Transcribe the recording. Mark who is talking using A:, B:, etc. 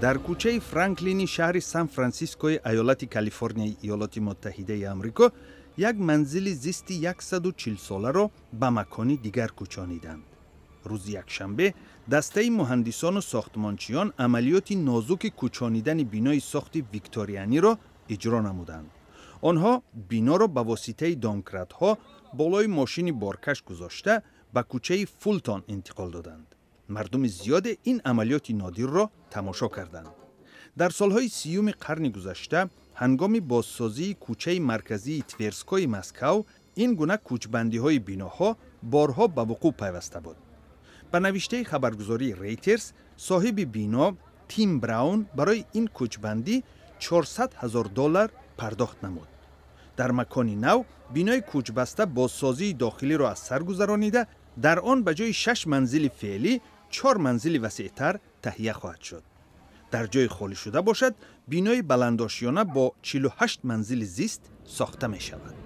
A: در کوچه فرانکلینی شهر سان فرانسیسکوی ایالت کالیفرنیا ایالات متحده آمریکا یک منزل زیستی 140 ساله را به مکانی دیگر کوچانیدند. روز یک شنبه دسته مهندسان و ساختمانچیان عملیات نازک کوچانیدن بنای ساخت ویکتوریانی را اجرا نمودند. آنها بنا را به واسطه ها بالای ماشین بارکش گذاشته به کوچه فولتون انتقال دادند. мардуми зиёде ин амалиёти нодирро тамошо карданд дар солҳои сиюми қарни гузашта ҳангоми бозсозии кӯчаи марказии тверской маскав ин гуна кӯчбандиҳои биноҳо борҳо ба вуқӯъ пайваста буд ба навиштаи хабаргузории рейтерс соҳиби бино тим браун барои ин кӯчбандӣ 400 ҳазор доллар пардохт намуд дар макони нав бинои кӯчбаста бозсозии дохилиро аз сар гузаронида дар он ба ҷои шаш манзили феълӣ چهار منزلی وسیعتر تهیه خواهد شد در جای خالی شده باشد بینای بلنداشیانه با 48 منزل زیست ساخته می شود